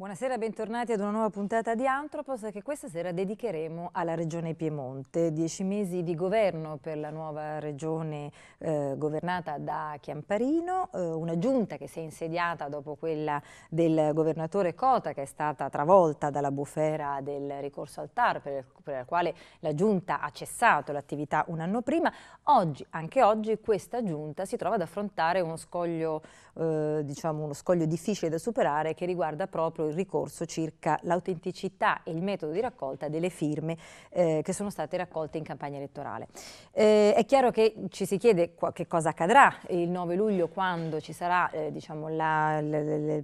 Buonasera bentornati ad una nuova puntata di Antropos che questa sera dedicheremo alla Regione Piemonte. Dieci mesi di governo per la nuova regione eh, governata da Chiamparino, eh, una giunta che si è insediata dopo quella del governatore Cota che è stata travolta dalla bufera del ricorso al TAR per, per la quale la giunta ha cessato l'attività un anno prima. Oggi, anche oggi, questa giunta si trova ad affrontare uno scoglio, eh, diciamo uno scoglio difficile da superare che riguarda proprio in ricorso circa l'autenticità e il metodo di raccolta delle firme eh, che sono state raccolte in campagna elettorale. Eh, è chiaro che ci si chiede che cosa accadrà il 9 luglio quando ci sarà, eh, diciamo, la, le, le,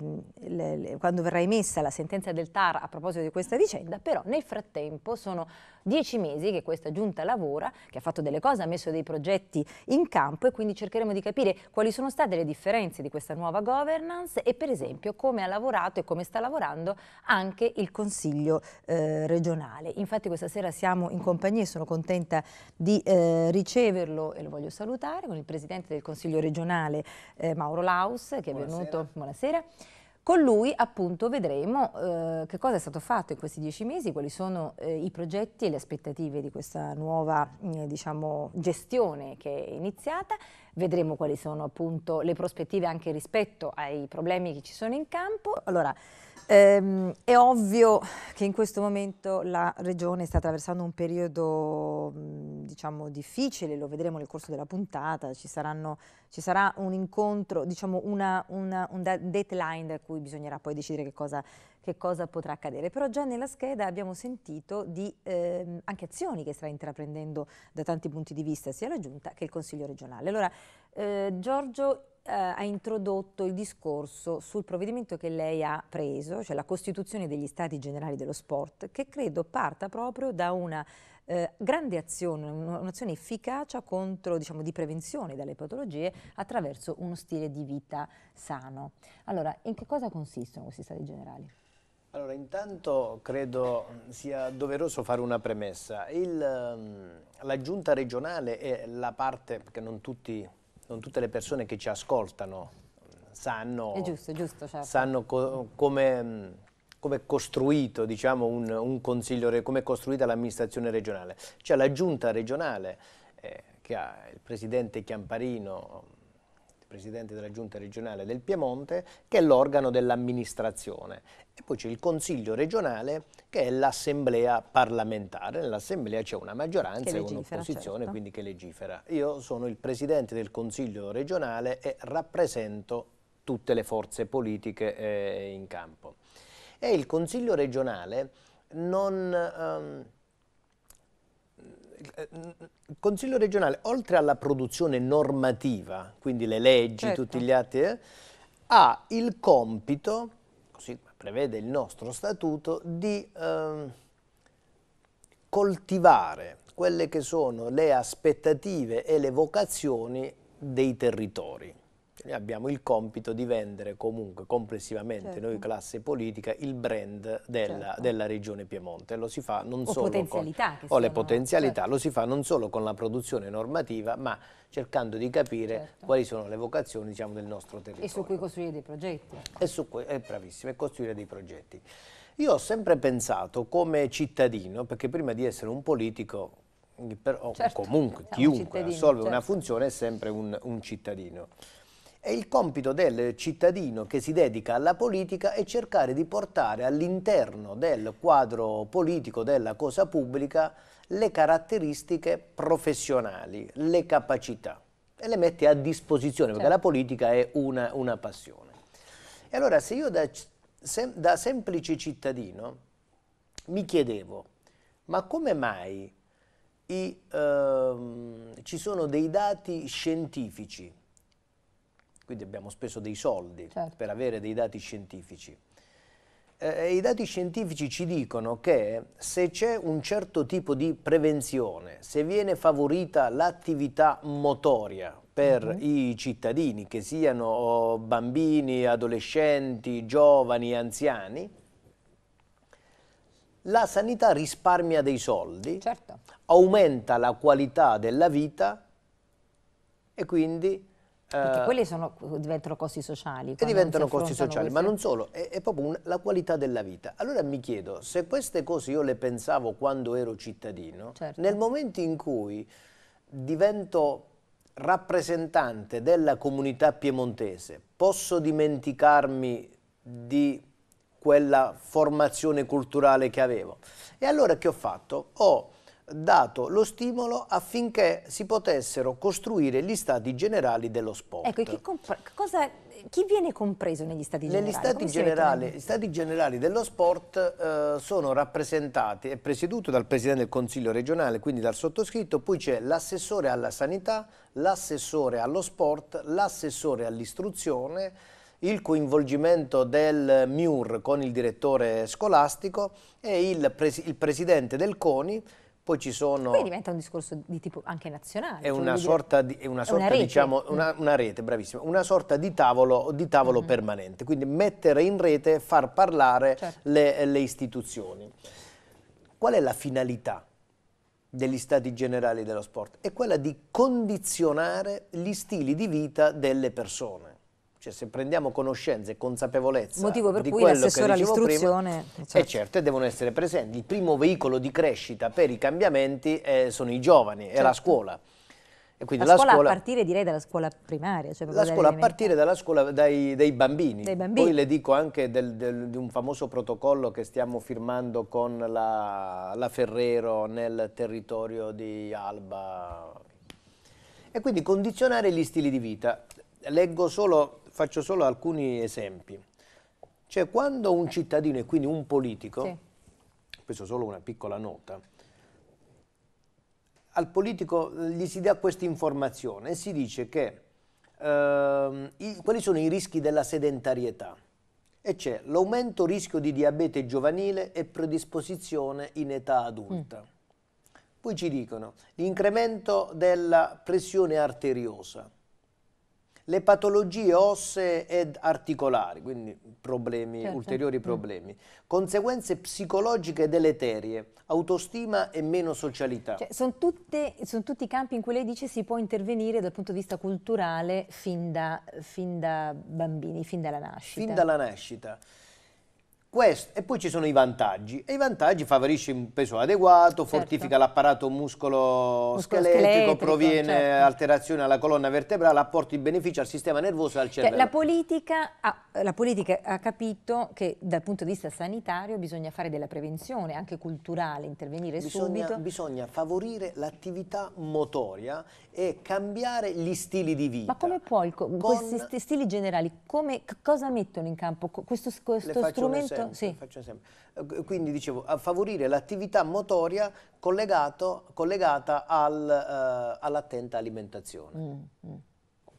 le, quando verrà emessa la sentenza del TAR a proposito di questa vicenda, però nel frattempo sono dieci mesi che questa giunta lavora, che ha fatto delle cose, ha messo dei progetti in campo e quindi cercheremo di capire quali sono state le differenze di questa nuova governance e per esempio come ha lavorato e come sta lavorando anche il Consiglio eh, regionale. Infatti questa sera siamo in compagnia e sono contenta di eh, riceverlo e lo voglio salutare con il Presidente del Consiglio regionale eh, Mauro Laus che è buonasera. venuto, buonasera, con lui appunto vedremo eh, che cosa è stato fatto in questi dieci mesi, quali sono eh, i progetti e le aspettative di questa nuova eh, diciamo, gestione che è iniziata, vedremo quali sono appunto le prospettive anche rispetto ai problemi che ci sono in campo. Allora, Ehm, è ovvio che in questo momento la Regione sta attraversando un periodo mm, diciamo, difficile, lo vedremo nel corso della puntata, ci, saranno, ci sarà un incontro, diciamo una, una, un deadline da cui bisognerà poi decidere che cosa, che cosa, potrà accadere. Però già nella scheda abbiamo sentito di ehm, anche azioni che sta intraprendendo da tanti punti di vista sia la Giunta che il Consiglio regionale. Allora, eh, Giorgio eh, ha introdotto il discorso sul provvedimento che lei ha preso, cioè la Costituzione degli Stati Generali dello Sport, che credo parta proprio da una eh, grande azione, un'azione efficace contro, diciamo, di prevenzione dalle patologie attraverso uno stile di vita sano. Allora, in che cosa consistono questi stati generali? Allora, intanto credo sia doveroso fare una premessa. Il, ehm, la giunta regionale è la parte, perché non tutti non tutte le persone che ci ascoltano sanno, è giusto, è giusto, certo. sanno co come, come è costruito diciamo, un, un consiglio, come è costruita l'amministrazione regionale. C'è la giunta regionale eh, che ha il presidente Chiamparino, presidente della giunta regionale del Piemonte, che è l'organo dell'amministrazione. E poi c'è il consiglio regionale che è l'assemblea parlamentare. Nell'assemblea c'è una maggioranza e un'opposizione, certo. quindi che legifera. Io sono il presidente del consiglio regionale e rappresento tutte le forze politiche eh, in campo. E il consiglio regionale non... Ehm, il eh, Consiglio regionale, oltre alla produzione normativa, quindi le leggi, certo. tutti gli atti, eh, ha il compito, così prevede il nostro statuto, di eh, coltivare quelle che sono le aspettative e le vocazioni dei territori abbiamo il compito di vendere comunque complessivamente certo. noi classe politica il brand della, certo. della regione Piemonte. Lo si fa non o solo con, o le potenzialità, certo. lo si fa non solo con la produzione normativa ma cercando di capire certo. quali sono le vocazioni diciamo, del nostro territorio. E su cui costruire dei progetti. E su cui, è eh, bravissimo, e costruire dei progetti. Io ho sempre pensato come cittadino, perché prima di essere un politico però, certo. comunque chiunque assolve certo. una funzione è sempre un, un cittadino. E il compito del cittadino che si dedica alla politica è cercare di portare all'interno del quadro politico della cosa pubblica le caratteristiche professionali, le capacità e le mette a disposizione certo. perché la certo. politica è una, una, passione. E allora se io da, sem, da semplice cittadino mi chiedevo ma come mai i, ehm, ci sono dei dati scientifici quindi abbiamo speso dei soldi certo. per avere dei dati scientifici. Eh, I dati scientifici ci dicono che se c'è un certo tipo di prevenzione, se viene favorita l'attività motoria per mm -hmm. i cittadini, che siano oh, bambini, adolescenti, giovani, anziani, la sanità risparmia dei soldi, certo. aumenta la qualità della vita e quindi perché eh, quelli sono, diventano costi sociali. E diventano costi sociali, queste... ma non solo, è, è proprio un, la qualità della vita. Allora mi chiedo, se queste cose io le pensavo quando ero cittadino, certo. nel momento in cui divento rappresentante della comunità piemontese, posso dimenticarmi di quella formazione culturale che avevo? E allora che ho fatto? Ho dato lo stimolo affinché si potessero costruire gli stati generali dello sport. Ecco, chi, cosa, chi viene compreso negli stati generali? Negli stati, generali, gli stati generali dello sport eh, sono rappresentati è presieduto dal Presidente del Consiglio regionale, quindi dal sottoscritto, poi c'è l'assessore alla sanità, l'assessore allo sport, l'assessore all'istruzione, il coinvolgimento del MIUR con il direttore scolastico e il, pres il presidente del CONI poi ci sono... Poi diventa un discorso di tipo anche nazionale. È cioè una sorta di... È una, sorta, è una rete. Diciamo, una, una, rete, bravissima. Una sorta di tavolo, di tavolo mm -hmm. permanente. Quindi mettere in rete, far parlare certo. le, le istituzioni. Qual è la finalità degli stati generali dello sport? È quella di condizionare gli stili di vita delle persone. Cioè, se prendiamo conoscenza e consapevolezza Motivo per di cui l'assessore all'istruzione... Eh, certo. certo. E devono essere presenti. Il primo veicolo di crescita per i cambiamenti eh, sono i giovani, certo. è la certo. scuola. E quindi la, la scuola, scuola, a partire direi dalla scuola primaria. Cioè la scuola a partire dalla scuola dai, dai, bambini. dai bambini. Poi le dico anche del, del, di un famoso protocollo che stiamo firmando con la, la Ferrero nel territorio di Alba. E quindi condizionare gli stili di vita. Leggo solo Faccio solo alcuni esempi. Cioè quando un cittadino e quindi un politico, sì. questo è solo una piccola nota, al politico eh, gli si dà questa informazione e si dice che eh, i, quali sono i rischi della sedentarietà e c'è l'aumento rischio di diabete giovanile e predisposizione in età adulta. Mm. Poi ci dicono l'incremento della pressione arteriosa, le patologie ossee ed articolari, quindi problemi, certo. ulteriori mm. problemi, conseguenze psicologiche deleterie, autostima e meno socialità. Cioè, sono, tutte, sono, tutti i campi in cui lei dice si può intervenire dal punto di vista culturale fin da, fin da bambini, fin dalla nascita. Fin dalla nascita. Questo. E poi ci sono i vantaggi. E i vantaggi favorisce un peso adeguato, certo. fortifica l'apparato muscolo-scheletrico, proviene certo. alterazione alla colonna vertebrale, apporta i benefici al sistema nervoso e al cervello. Cioè, la, politica ha, la, politica ha, capito che dal punto di vista sanitario bisogna fare della prevenzione, anche culturale, intervenire bisogna, subito. Bisogna favorire l'attività motoria e cambiare gli stili di vita. Ma come può, il, con... questi stili generali, come, cosa mettono in campo? Questo, questo strumento? sì. faccio esempio. Eh, quindi dicevo, a favorire l'attività motoria collegata al, uh, all'attenta alimentazione. Mm, mm.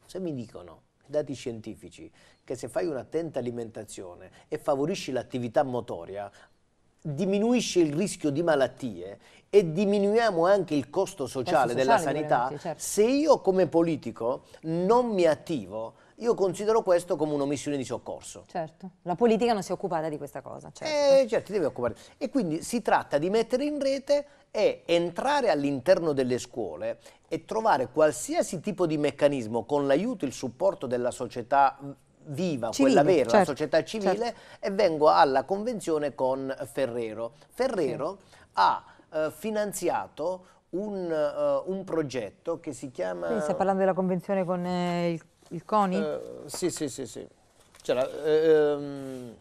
Se mi dicono i dati scientifici che se fai un'attenta alimentazione e favorisci l'attività motoria, diminuisce il rischio di malattie e diminuiamo anche il costo sociale, costo sociale della sanità, certo. se io come politico non mi attivo io considero questo come un'omissione di soccorso. Certo, la politica non si è occupata di questa cosa. Certo, eh, certo deve occupare. E quindi si tratta di mettere in rete e entrare all'interno delle scuole e trovare qualsiasi tipo di meccanismo con l'aiuto e il supporto della società viva, civile, quella vera, certo, la società certo. civile, certo. e vengo alla convenzione con Ferrero. Ferrero sì. ha eh, finanziato un, uh, un, progetto che si chiama... Quindi stai parlando della convenzione con eh, il il CONI? Uh, sì, sì, sì, sì. C'era, um,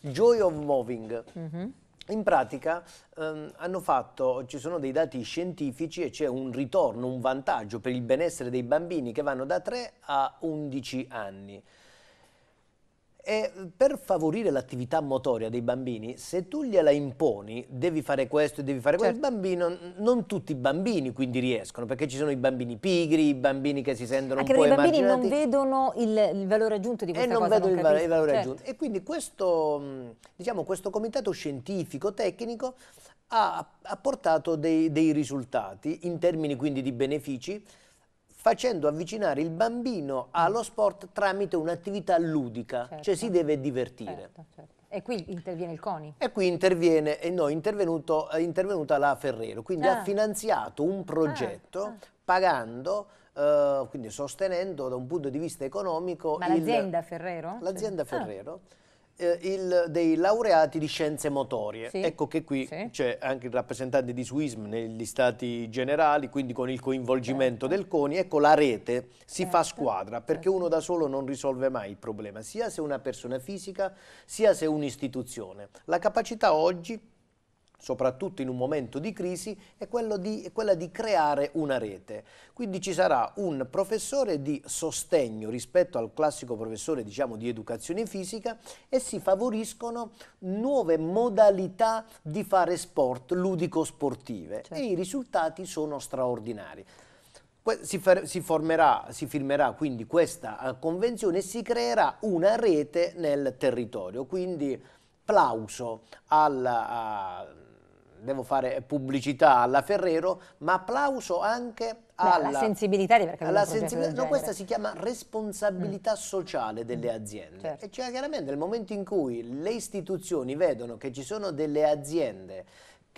Joy of Moving. Mm -hmm. In pratica um, hanno fatto, ci sono dei dati scientifici e c'è un ritorno, un vantaggio per il benessere dei bambini che vanno da 3 a 11 anni. E per favorire l'attività motoria dei bambini, se tu gliela imponi, devi fare questo e devi fare certo. il bambino, non tutti i bambini quindi riescono, perché ci sono i bambini pigri, i bambini che si sentono Anche un po' emarginati. Anche i bambini non vedono il, il, valore aggiunto di questa cosa. E non vedono non il, il, valore certo. aggiunto. E quindi questo, diciamo, questo comitato scientifico, tecnico, ha, ha portato dei, dei risultati in termini quindi di benefici, facendo avvicinare il bambino allo sport tramite un'attività ludica, cioè certo. cioè si deve divertire. Certo, certo. E qui interviene il CONI? E qui interviene, no, è, eh, intervenuta la Ferrero, quindi ah. ha finanziato un ah, progetto ah. Ah. pagando Uh, quindi sostenendo da un punto di vista economico... Ma l'azienda Ferrero? L'azienda cioè. Ferrero ah eh, il, dei laureati di scienze motorie. Sì. Ecco che qui sì. c'è anche il rappresentante di SWISM negli stati generali, quindi con il coinvolgimento certo. del CONI, ecco la rete si certo. fa squadra perché certo. uno da solo non risolve mai il problema, sia se una persona fisica, sia se un'istituzione. La capacità oggi soprattutto in un momento di crisi, è, di, è, quella di creare una rete. Quindi ci sarà un professore di sostegno rispetto al classico professore diciamo, di educazione fisica e si favoriscono nuove modalità di fare sport ludico-sportive certo. e i risultati sono straordinari. Si, si, formerà, si, firmerà quindi questa eh, convenzione e si creerà una rete nel territorio, quindi plauso alla, a, devo fare pubblicità alla Ferrero, ma applauso anche alla Beh, sensibilità di perché alla sensibilità, no, questa si chiama responsabilità mm. sociale delle aziende. Certo. E cioè chiaramente nel momento in cui le istituzioni vedono che ci sono delle aziende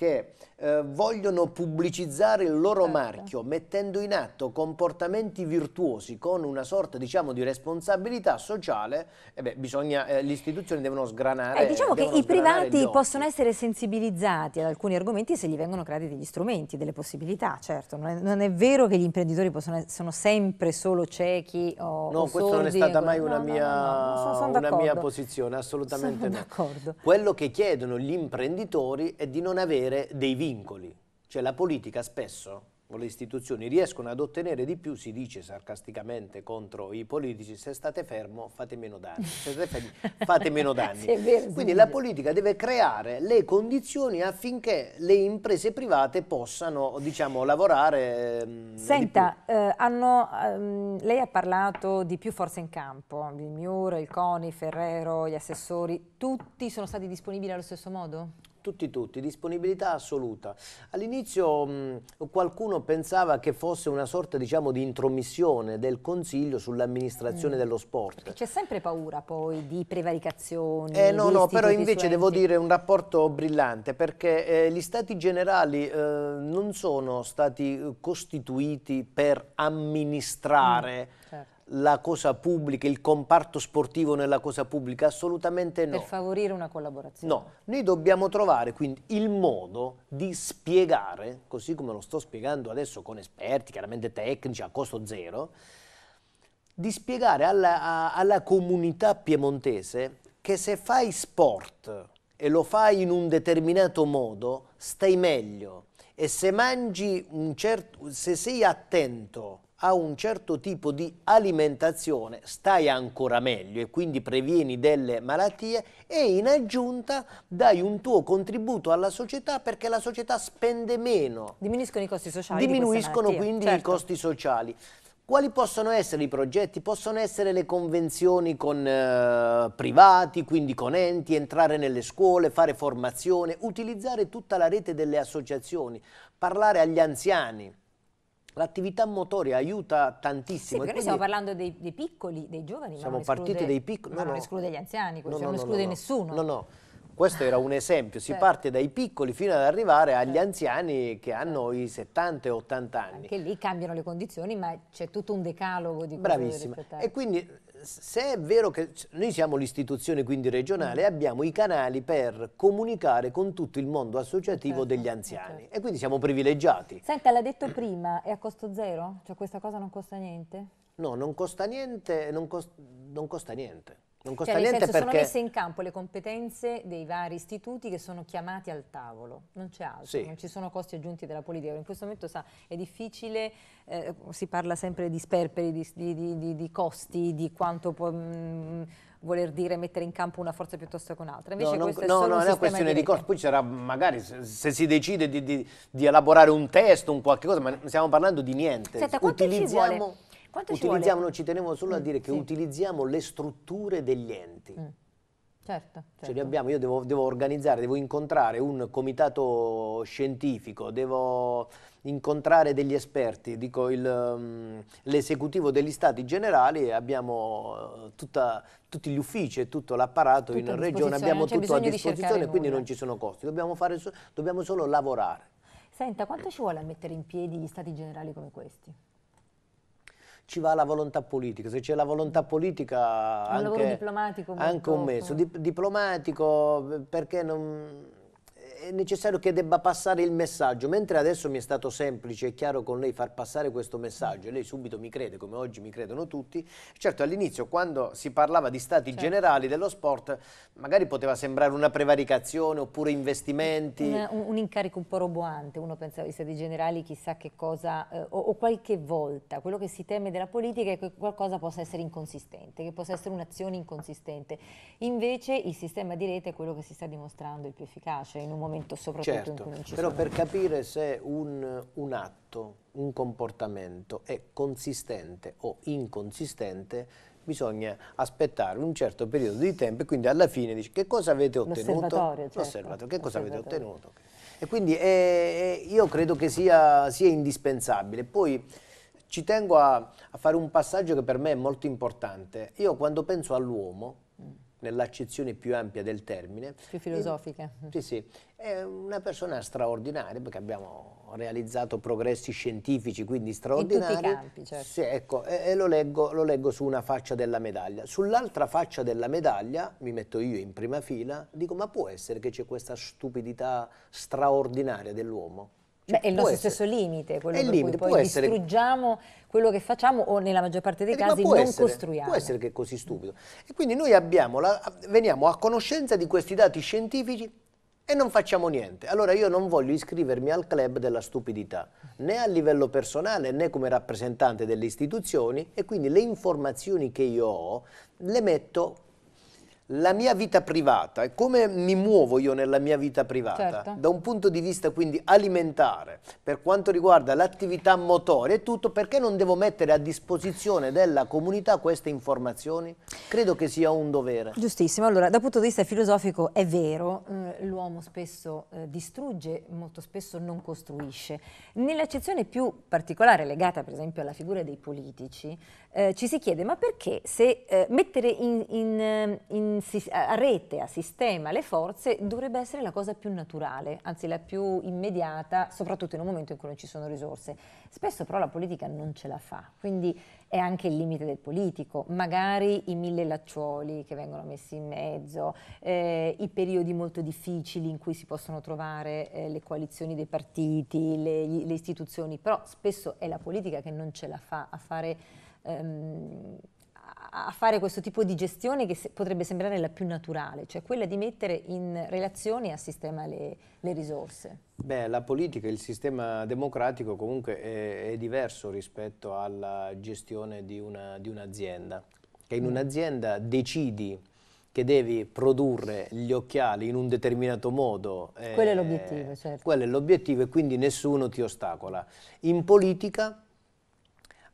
che eh, vogliono pubblicizzare il loro certo. marchio mettendo in atto comportamenti virtuosi con una sorta diciamo, di responsabilità sociale, eh beh, bisogna, eh, le istituzioni devono sgranare. Eh, diciamo devono che i privati possono essere sensibilizzati ad alcuni argomenti se gli vengono creati degli strumenti, delle possibilità, certo. Non è, non è vero che gli imprenditori possono, sono sempre solo ciechi o No, questa non è stata mai una, no, mia, no, no, una mia, posizione, assolutamente sono no. Quello che chiedono gli imprenditori è di non avere avere dei vincoli. Cioè la politica spesso, o le istituzioni, riescono ad ottenere di più, si dice sarcasticamente contro i politici, se state fermo fate meno danni, se state fermi fate meno danni. Quindi la politica deve creare le condizioni affinché le imprese private possano diciamo, lavorare. Ehm, Senta, eh, hanno, ehm, lei ha parlato di più forze in campo, il Miur, il CONI, Ferrero, gli assessori, tutti sono stati disponibili allo stesso modo? tutti tutti, disponibilità assoluta. All'inizio qualcuno pensava che fosse una sorta diciamo, di intromissione del Consiglio sull'amministrazione mm. dello sport. C'è sempre paura poi di prevaricazioni. Eh, no, no, però invece devo dire un rapporto brillante perché eh, gli stati generali eh, non sono stati eh, costituiti per amministrare. Mm, certo la cosa pubblica, il comparto sportivo nella cosa pubblica? Assolutamente no. Per favorire una collaborazione. No, noi dobbiamo trovare quindi il modo di spiegare, così come lo sto spiegando adesso con esperti, chiaramente tecnici, a costo zero, di spiegare alla, a, alla comunità piemontese che se fai sport e lo fai in un determinato modo, stai meglio. E se mangi un certo, se sei attento a un certo tipo di alimentazione stai ancora meglio e quindi previeni delle malattie e in aggiunta dai un tuo contributo alla società perché la società spende meno. Diminuiscono i costi sociali. Diminuiscono di quindi certo. i costi sociali. Quali possono essere i progetti? Possono essere le convenzioni con eh, privati, quindi con enti, entrare nelle scuole, fare formazione, utilizzare tutta la rete delle associazioni, parlare agli anziani, L'attività motoria aiuta tantissimo. Sì, perché noi stiamo parlando dei, dei, piccoli, dei giovani, siamo ma non partiti esclude, dei piccoli. No, no, non esclude gli anziani, no, cioè non esclude nessuno. No, no. Questo era un esempio, si certo. parte dai piccoli fino ad arrivare agli certo. anziani che hanno i 70-80 anni. Anche lì cambiano le condizioni, ma c'è tutto un decalogo di cose Bravissima. E quindi se è vero che noi siamo l'istituzione quindi regionale, mm. abbiamo i canali per comunicare con tutto il mondo associativo certo, degli eh, anziani certo. e quindi siamo privilegiati. Senta, l'ha detto prima, è a costo zero? Cioè questa cosa non costa niente? No, non costa niente, non costa, non costa niente. Non costa cioè, niente senso, perché... sono messe in campo le competenze dei vari istituti che sono chiamati al tavolo, non c'è altro, sì. non ci sono costi aggiunti della politica. In questo momento sa, è difficile, eh, si parla sempre di sperperi, di, di, di, di costi, di quanto può... Mh, mm, voler dire mettere in campo una forza piuttosto che un'altra. Invece no, non, no, no, non è una questione di costo, poi c'era magari se, se, si decide di, di, di, elaborare un testo, un qualche cosa, ma stiamo parlando di niente. Senta, Utilizziamo... Quanto utilizziamo, ci tenevo solo mm, a dire che sì. utilizziamo le strutture degli enti. Mm. Certo, certo. Cioè abbiamo, io devo, devo, organizzare, devo incontrare un comitato scientifico, devo incontrare degli esperti, dico mm, l'esecutivo degli stati generali, abbiamo eh, tutta, tutti gli uffici e tutto l'apparato in regione, abbiamo tutto a disposizione, di quindi nulla. non ci sono costi, dobbiamo, so, dobbiamo solo lavorare. Senta, quanto ci vuole a mettere in piedi gli stati generali come questi? ci va la volontà politica, se c'è la volontà mm. politica... Un anche, lavoro diplomatico. Anche un mezzo, Di, diplomatico perché non è necessario che debba passare il messaggio, mentre adesso mi è stato semplice e chiaro con lei far passare questo messaggio, e lei subito mi crede, come oggi mi credono tutti, certo all'inizio quando si parlava di stati certo. generali dello sport, magari poteva sembrare una prevaricazione oppure investimenti. un, un, incarico un po' roboante, uno pensava ai stati generali chissà che cosa, eh, o, o qualche volta, quello che si teme della politica è che qualcosa possa essere inconsistente, che possa essere un'azione inconsistente. Invece il sistema di rete è quello che si sta dimostrando il più efficace in un momento momento soprattutto certo, in cui non ci però sono. per capire se un, un atto, un comportamento è consistente o inconsistente bisogna aspettare un certo periodo di tempo e quindi alla fine dici che cosa avete ottenuto? Certo. che cosa avete ottenuto? E quindi eh, eh, io credo che sia, sia indispensabile. Poi ci tengo a, a fare un passaggio che per me è molto importante. Io quando penso all'uomo, nell'accezione più ampia del termine. Più filosofica. E, eh, sì, sì. È una persona straordinaria perché abbiamo realizzato progressi scientifici, quindi straordinari. In tutti i campi, certo. Sì, ecco, e, e lo, leggo, lo leggo su una faccia della medaglia. Sull'altra faccia della medaglia, mi metto io in prima fila, dico ma può essere che c'è questa stupidità straordinaria dell'uomo? Beh, è il nostro essere. stesso limite, quello è il limite, poi essere... distruggiamo quello che facciamo o nella maggior parte dei eh, casi non essere, costruiamo. Può essere che è così stupido. E quindi noi la, veniamo a conoscenza di questi dati scientifici e non facciamo niente. Allora io non voglio iscrivermi al club della stupidità, né a livello personale né come rappresentante delle istituzioni e quindi le informazioni che io ho le metto la mia vita privata e come mi muovo io nella mia vita privata certo. da un punto di vista quindi alimentare per quanto riguarda l'attività motoria e tutto perché non devo mettere a disposizione della comunità queste informazioni? Credo che sia un dovere. Giustissimo, allora dal punto di vista filosofico è vero, eh, l'uomo spesso eh, distrugge, molto spesso non costruisce. Nell'accezione più particolare legata per esempio alla figura dei politici eh, ci si chiede ma perché se eh, mettere in, in, eh, in a rete, a sistema, le forze, dovrebbe essere la cosa più naturale, anzi la più immediata, soprattutto in un momento in cui non ci sono risorse. Spesso però la politica non ce la fa, quindi è anche il limite del politico, magari i mille lacciuoli che vengono messi in mezzo, eh, i periodi molto difficili in cui si possono trovare eh, le coalizioni dei partiti, le, le, istituzioni, però spesso è la politica che non ce la fa a fare... Ehm, a fare questo tipo di gestione che se, potrebbe sembrare la più naturale, cioè quella di mettere in relazione a sistema le, le risorse? Beh, la politica, e il sistema democratico comunque è, è diverso rispetto alla gestione di un'azienda. che in mm. un'azienda decidi che devi produrre gli occhiali in un determinato modo. quello eh, è l'obiettivo, certo. Quello è l'obiettivo e quindi nessuno ti ostacola. In politica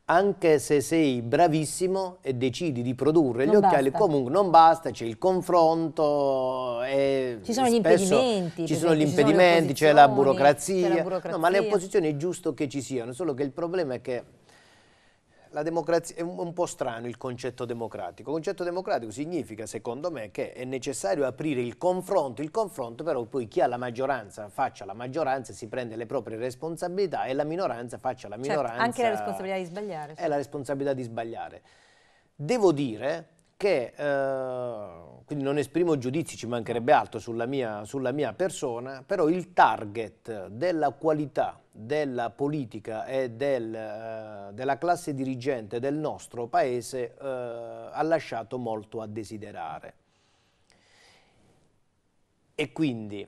anche se sei bravissimo e decidi di produrre non gli occhiali, basta. comunque non basta, c'è il confronto. Eh, ci sono gli impedimenti. Ci sono gli impedimenti, c'è la burocrazia. No, ma le opposizioni è giusto che ci siano, solo che il problema è che è un po' strano il concetto democratico. Il concetto democratico significa, secondo me, che è necessario aprire il confronto, il confronto però poi chi ha la maggioranza faccia la maggioranza, si prende le proprie responsabilità e la minoranza faccia la minoranza. Certo, anche la responsabilità di sbagliare. È la responsabilità di sbagliare. Devo dire che eh, quindi non esprimo giudizi, ci mancherebbe altro sulla mia, sulla mia, persona, però il target della qualità della politica e del, eh, della classe dirigente del nostro paese eh, ha lasciato molto a desiderare. E quindi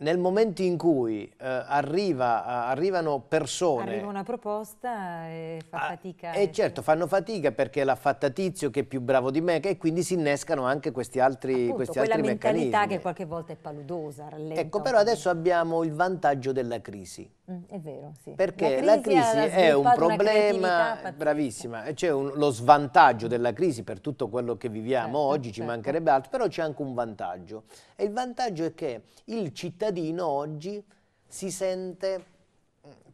nel momento in cui eh, arriva, eh, arrivano persone... Arriva una proposta e fa ah, fatica. E eh, certo, fanno fatica perché l'ha fatta Tizio che è più bravo di me e quindi si innescano anche questi altri, Appunto, questi altri meccanismi. quella mentalità che qualche volta è paludosa, rallenta. Ecco, però adesso abbiamo il vantaggio della crisi. Mm, è vero, sì. Perché la crisi, la crisi è un problema, bravissima, c'è cioè lo svantaggio della crisi per tutto quello che viviamo certo, oggi, ci certo. mancherebbe altro, però c'è anche un vantaggio. E il vantaggio è che il cittadino oggi si sente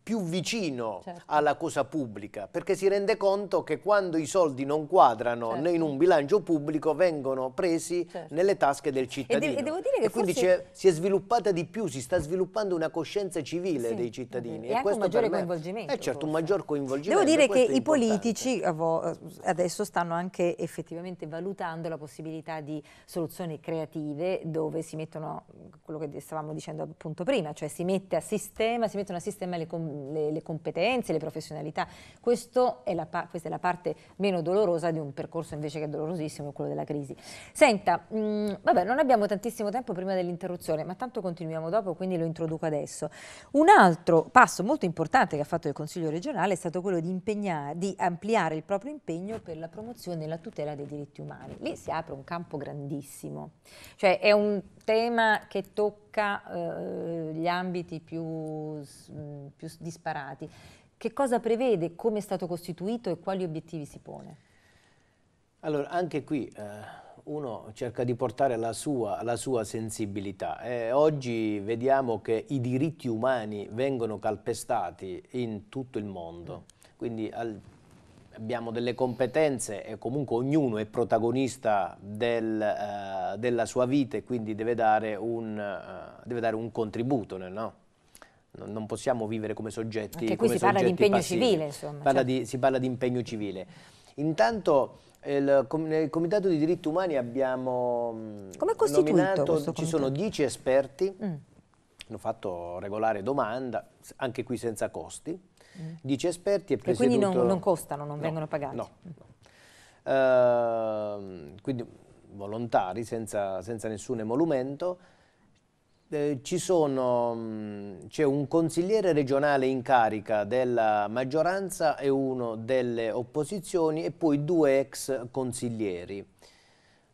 più vicino certo. alla cosa pubblica, perché si rende conto che quando i soldi non quadrano certo. in un bilancio pubblico vengono presi certo. nelle tasche del cittadino. E, de e, e quindi forse... si è sviluppata di più, si sta sviluppando una coscienza civile sì. dei cittadini. E, e anche un maggiore me... coinvolgimento. È eh, certo, un maggior coinvolgimento. Devo dire che i politici eh, eh, adesso stanno anche effettivamente valutando la possibilità di soluzioni creative dove si mettono, mm, quello che stavamo dicendo appunto prima, cioè si mette a sistema, si mettono a sistema le convinzioni le, le competenze, le professionalità. È la, questa è la parte meno dolorosa di un percorso invece che dolorosissimo, quello della crisi. Senta, mh, mm, vabbè, non abbiamo tantissimo tempo prima dell'interruzione, ma tanto continuiamo dopo, quindi lo introduco adesso. Un altro passo molto importante che ha fatto il Consiglio regionale è stato quello di, di ampliare il proprio impegno per la promozione e la tutela dei diritti umani. Lì si apre un campo grandissimo, cioè è un tema che tocca tocca eh, gli ambiti più, mm, più disparati. Che cosa prevede, come è stato costituito e quali obiettivi si pone? Allora, anche qui eh, uno cerca di portare la sua, la sua sensibilità. Eh, oggi vediamo che i diritti umani vengono calpestati in tutto il mondo. Quindi al, abbiamo delle competenze e comunque ognuno è protagonista del, uh, della sua vita e quindi deve dare un, uh, deve dare un contributo, no? non possiamo vivere come soggetti Anche qui si parla di impegno passivi. civile, insomma. Parla cioè. di, si parla di impegno civile. Intanto il, nel Comitato di Diritti Umani abbiamo mm, Come è nominato, ci sono dieci esperti, mm. hanno fatto regolare domanda, anche qui senza costi, dice esperti è presieduto... E quindi non, non costano, non no, vengono pagati? No. no. Uh, quindi volontari, senza, senza nessun emolumento. Eh, c'è un consigliere regionale in carica della maggioranza e uno delle opposizioni e poi due ex consiglieri,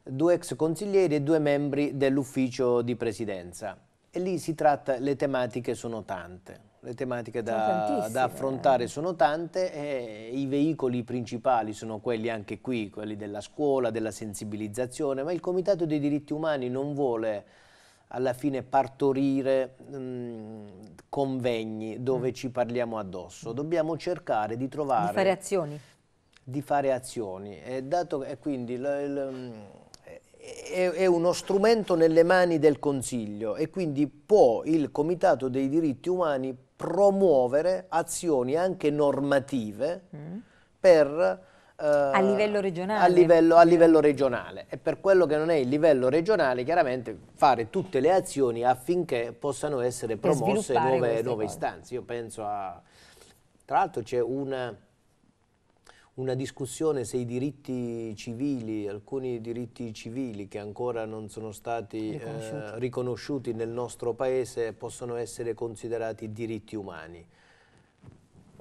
due ex consiglieri e due membri dell'ufficio di presidenza. E lì si tratta, le tematiche sono tante le tematiche da, da affrontare, eh. sono tante e i veicoli principali sono quelli anche qui, quelli della scuola, della sensibilizzazione, ma il Comitato dei diritti umani non vuole alla fine partorire mh, mm, convegni dove mm. ci parliamo addosso, dobbiamo cercare di trovare... Di fare azioni. Di fare azioni e, dato, e quindi... il, il mm, è, uno strumento nelle mani del Consiglio e quindi può il Comitato dei diritti umani promuovere azioni anche normative mm. per... Eh, a livello regionale. A livello, a livello regionale e per quello che non è il livello regionale chiaramente fare tutte le azioni affinché possano essere promosse nuove, nuove istanze. Io penso a... Tra l'altro c'è una una discussione se i diritti civili, alcuni diritti civili che ancora non sono stati eh, riconosciuti, eh, riconosciuti nel nostro paese possono essere considerati diritti umani.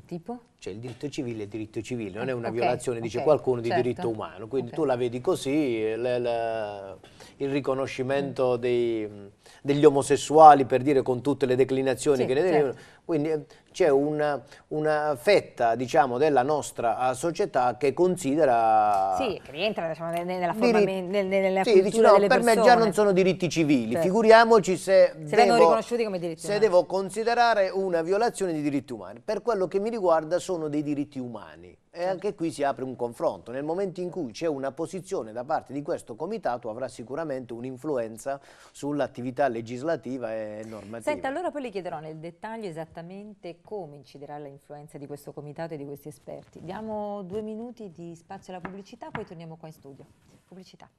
Tipo? cioè il diritto civile è diritto civile, non è una okay, violazione, okay, dice qualcuno, certo. di diritto umano. Quindi okay. tu la vedi così, le, le, il riconoscimento mm. dei, degli omosessuali, per dire con tutte le declinazioni sì, che ne derivano. Certo. Quindi eh, c'è una, una, fetta, diciamo, della nostra eh, società che considera... Sì, che rientra diciamo, nella forma, diri... nel, nella sì, dici, no, per persone. me già non sono diritti civili, certo. figuriamoci se, se devo, riconosciuti come diritti se umani. devo considerare una violazione di diritti umani. Per quello che mi riguarda sono sono dei diritti umani. E certo. anche qui si apre un confronto. Nel momento in cui c'è una posizione da parte di questo comitato avrà sicuramente un'influenza sull'attività legislativa e normativa. Senta, allora poi le chiederò nel dettaglio esattamente come inciderà l'influenza di questo comitato e di questi esperti. Diamo due minuti di spazio alla pubblicità, poi torniamo qua in studio. Pubblicità.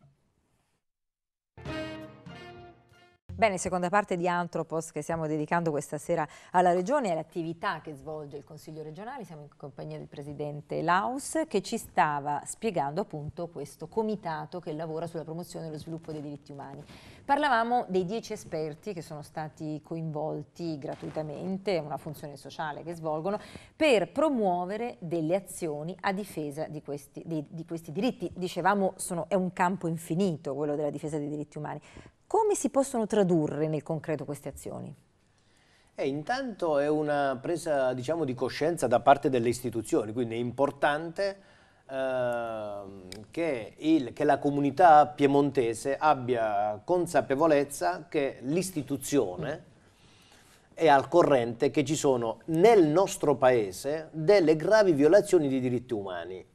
Bene, seconda parte di Antropos che stiamo dedicando questa sera alla Regione e all'attività che svolge il Consiglio regionale. Siamo in compagnia del Presidente Laus che ci stava spiegando appunto questo comitato che lavora sulla promozione e lo sviluppo dei diritti umani. Parlavamo dei dieci esperti che sono stati coinvolti gratuitamente, una funzione sociale che svolgono, per promuovere delle azioni a difesa di questi, di, di questi diritti. Dicevamo sono, è un campo infinito quello della difesa dei diritti umani. Come si possono tradurre nel concreto queste azioni? Eh, intanto è una presa diciamo, di coscienza da parte delle istituzioni, quindi è importante eh, che, il, che la comunità piemontese abbia consapevolezza che l'istituzione è al corrente che ci sono nel nostro paese delle gravi violazioni di diritti umani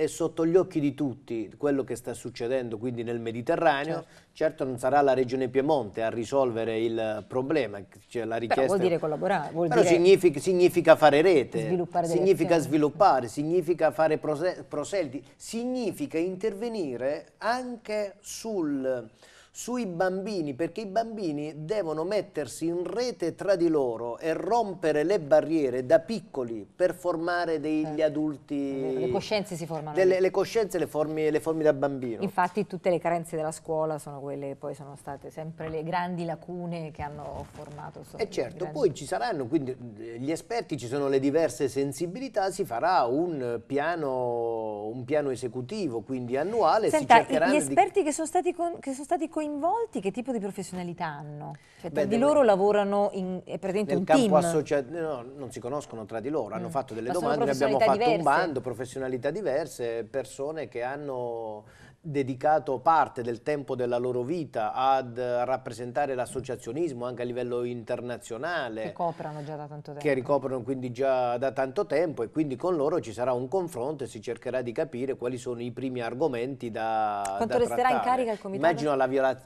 è sotto gli occhi di tutti quello che sta succedendo quindi nel Mediterraneo. Certo, certo non sarà la regione Piemonte a risolvere il problema, cioè la richiesta... Però vuol dire collaborare, vuol Però dire significa, significa, fare rete, sviluppare significa azioni. sviluppare, significa fare prose proseliti, significa intervenire anche sul sui bambini, perché i bambini devono mettersi in rete tra di loro e rompere le barriere da piccoli per formare degli eh. adulti. Le, coscienze si formano. Delle, le coscienze le formi, le formi da bambino. Infatti tutte le carenze della scuola sono quelle, che poi sono state sempre le grandi lacune che hanno formato. e eh certo, grandi... poi ci saranno quindi eh, gli esperti, ci sono le diverse sensibilità, si farà un piano, un piano esecutivo, quindi annuale. Senta, gli esperti di... che sono stati, con, che sono stati con coinvolti che tipo di professionalità hanno? Cioè, tra Beh, di loro lavorano in, è presente un campo associativo, no, non si conoscono tra di loro, hanno mm. fatto delle Ma domande, abbiamo fatto diverse. un bando, professionalità diverse, persone che hanno dedicato parte del tempo della loro vita ad eh, rappresentare l'associazionismo anche a livello internazionale. Che coprono già da tanto tempo. Che ricoprono quindi già da tanto tempo e quindi con loro ci sarà un confronto e si cercherà di capire quali sono i primi argomenti da Quanto da resterà trattare. in carica il comitato? Immagino, alla viola...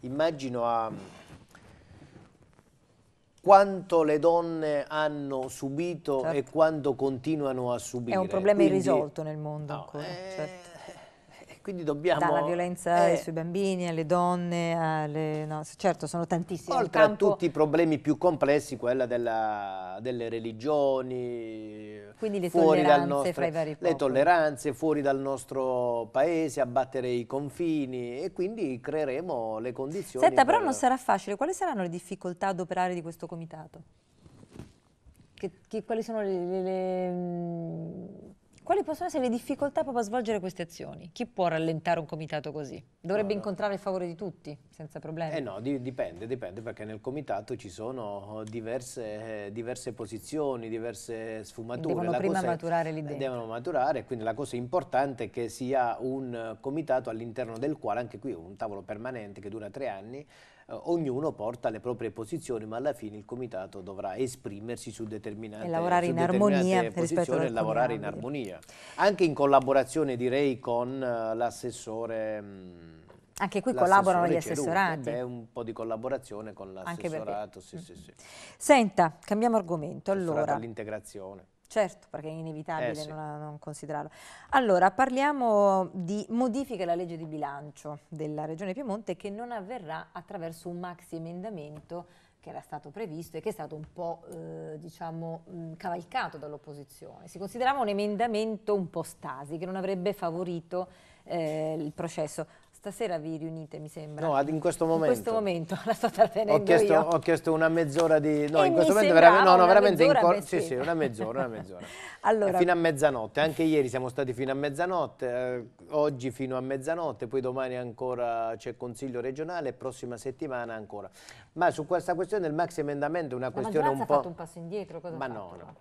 Immagino a quanto le donne hanno subito certo. e quanto continuano a subire. È un problema quindi... irrisolto nel mondo no, ancora. Eh... Certo quindi dobbiamo... Dalla violenza eh, sui bambini, alle donne, alle, no, certo sono tantissimi. Oltre campo... a tutti i problemi più complessi, quella della, delle religioni, quindi le fuori dal nostro, le tolleranze fuori dal nostro paese, abbattere i confini e quindi creeremo le condizioni. Senta, per... però non sarà facile, quali saranno le difficoltà ad operare di questo comitato? Che, che, quali sono le, le, le mm, quali possono essere le difficoltà proprio a svolgere queste azioni? Chi può rallentare un comitato così? Dovrebbe no, no. incontrare il favore di tutti, senza problemi? Eh no, di, dipende, dipende, perché nel comitato ci sono oh, diverse, eh, diverse posizioni, diverse sfumature. Devono la prima cosa, maturare l'idea. Eh, devono maturare, quindi la cosa importante è che sia un eh, comitato all'interno del quale, anche qui un tavolo permanente che dura tre anni, eh, ognuno porta le proprie posizioni, ma alla fine il comitato dovrà esprimersi su determinate, e lavorare in armonia posizioni e lavorare in armonia. Anche in collaborazione direi con eh, l'assessore... Mm, Anche qui collaborano gli assessorati. C'è un po' di collaborazione con l'assessorato. Sì, mm. sì, sì. Senta, cambiamo argomento. Allora, all'integrazione. Certo, perché è inevitabile eh, sì. non, non, considerarlo. Allora, parliamo di modifiche alla legge di bilancio della Regione Piemonte che non avverrà attraverso un maxi emendamento che era stato previsto e che è stato un po' eh, diciamo, mh, mm, cavalcato dall'opposizione. Si considerava un emendamento un po' stasi, che non avrebbe favorito eh, il processo. Stasera vi riunite, mi sembra. No, in questo momento. In questo momento, la sto trattenendo ho chiesto, io. Ho chiesto una mezz'ora di... No, e eh, in questo momento veramente... No, no, veramente... In cor- sì, sì, una mezz'ora, una mezz'ora. allora, fino a mezzanotte. Anche ieri siamo stati fino a mezzanotte, eh, oggi fino a mezzanotte, poi domani ancora c'è Consiglio regionale, prossima settimana ancora. Ma su questa questione del maxi emendamento è una questione un po'... Ma ha fatto un passo indietro, cosa Ma no, no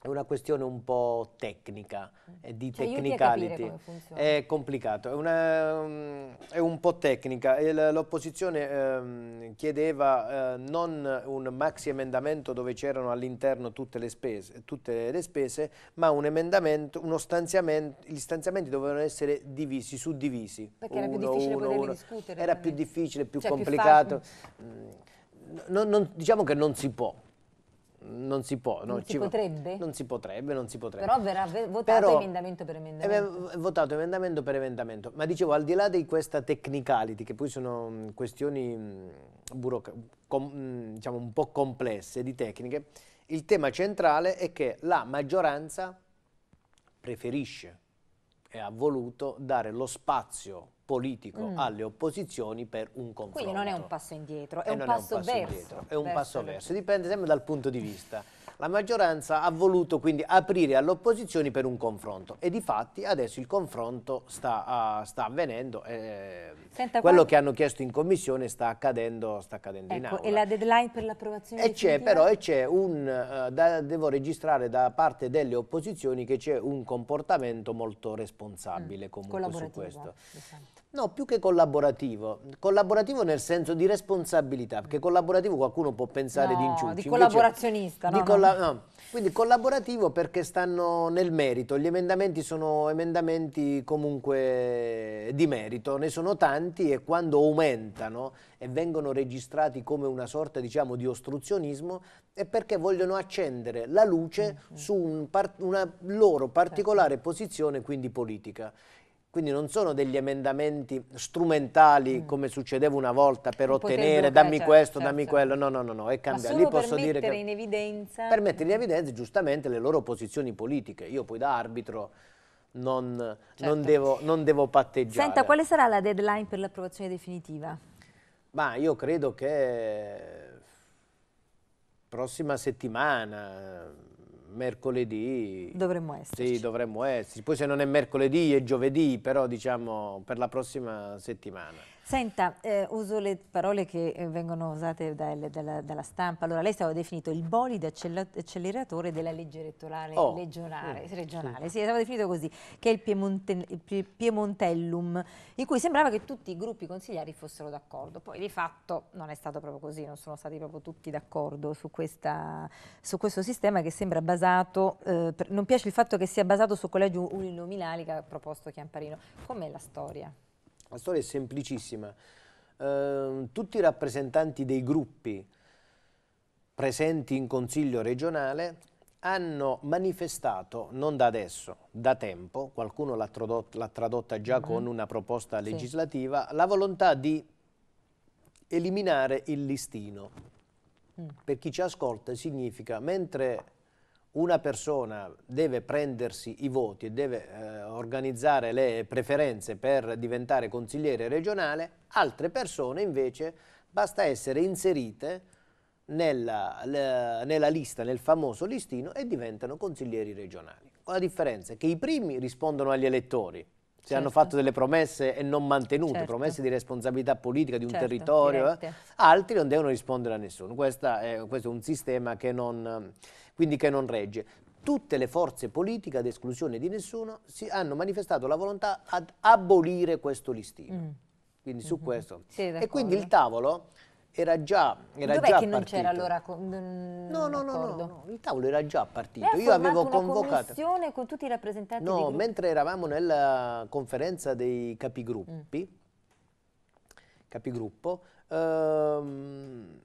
è una questione un po' tecnica, eh, di cioè, technicality. È complicato, è, una, mm, è, un po' tecnica. L'opposizione um, chiedeva uh, non un maxi emendamento dove c'erano all'interno tutte, tutte, le spese, ma un emendamento, uno stanziamento, gli stanziamenti dovevano essere divisi, suddivisi. Perché uno, era più difficile uno, uno. discutere. Era più difficile, più cioè, complicato. Più mm, non, non, diciamo che non si può non si può. Non, non si potrebbe? Non si potrebbe, non si potrebbe. Però verrà votato Però, emendamento per eh, emendamento. votato emendamento per emendamento. Ma dicevo, al di là di questa technicality, che poi sono mm, questioni mm, com, mm, diciamo un po' complesse di tecniche, il tema centrale è che la maggioranza preferisce e ha voluto dare lo spazio politico mm. alle opposizioni per un confronto. Quindi non è un passo indietro, è, un passo, è un passo, verso. Indietro, è un verso passo verso, dipende sempre dal punto di vista. La maggioranza ha voluto quindi aprire alle opposizioni per un confronto e di fatti adesso il confronto sta, uh, sta avvenendo, eh, Senta, quello quando... che hanno chiesto in commissione sta accadendo, sta accadendo ecco, in aula. E la deadline per l'approvazione? E c'è però e c'è un, uh, da, devo registrare da parte delle opposizioni che c'è un comportamento molto responsabile mm. comunque su questo. Diciamo. No, più che collaborativo. Collaborativo nel senso di responsabilità, perché collaborativo qualcuno può pensare no, di inciucci. di collaborazionista, Invece, no, di colla no. Quindi collaborativo perché stanno nel merito. Gli emendamenti sono emendamenti comunque di merito, ne sono tanti e quando aumentano e vengono registrati come una sorta, diciamo, di ostruzionismo è perché vogliono accendere la luce mm -hmm. su un una loro particolare certo. posizione, quindi politica quindi non sono degli emendamenti strumentali mm. come succedeva una volta per ottenere dammi certo, questo, certo. dammi certo. quello, no no no, no è cambiato. Lì posso per dire in evidenza... Per mettere in evidenza giustamente le loro posizioni politiche, io poi da arbitro non, certo. non, devo, non devo patteggiare. Senta, quale sarà la deadline per l'approvazione definitiva? Ma io credo che prossima settimana, mercoledì dovremmo esserci. Sì, dovremmo esserci. Poi se non è mercoledì è giovedì, però diciamo per la prossima settimana. Senta, eh, uso le parole che eh, vengono usate da, dalla, dalla, stampa. Allora, lei stava definito il bolide acceleratore della legge elettorale oh. regionale. Eh, regionale. Sì. sì, stava definito così, che è il, Piemonte, Piemontellum, in cui sembrava che tutti i gruppi consigliari fossero d'accordo. Poi di fatto non è stato proprio così, non sono stati proprio tutti d'accordo su, su, questo sistema che sembra basato, eh, per, non piace il fatto che sia basato su collegi uninominali che ha proposto Chiamparino. Com'è la storia? La storia è semplicissima. Eh, tutti i rappresentanti dei gruppi presenti in Consiglio regionale hanno manifestato, non da adesso, da tempo, qualcuno l'ha tradotta, tradotta, già mm -hmm. con una proposta legislativa, sì. la volontà di eliminare il listino. Mm. Per chi ci ascolta significa, mentre una persona deve prendersi i voti e deve eh, organizzare le preferenze per diventare consigliere regionale, altre persone invece basta essere inserite nella, nella, lista, nel famoso listino e diventano consiglieri regionali. Con la differenza che i primi rispondono agli elettori, certo. hanno fatto delle promesse e non mantenute, certo. promesse di responsabilità politica di un certo, territorio, eh? altri non devono rispondere a nessuno. È, questo è un sistema che non, che non, regge. Tutte le forze politiche, ad esclusione di nessuno, si, hanno manifestato la volontà ad abolire questo listino. Mm. Quindi mm -hmm. su mm-hmm. questo. Sì, e quindi il tavolo era già, era Dov'è già che partito. non c'era allora no, no, no, no, no, il tavolo era già partito. Io avevo una convocato. una con tutti i rappresentanti No, mentre eravamo nella conferenza dei capigruppi, mm. capigruppo, ehm,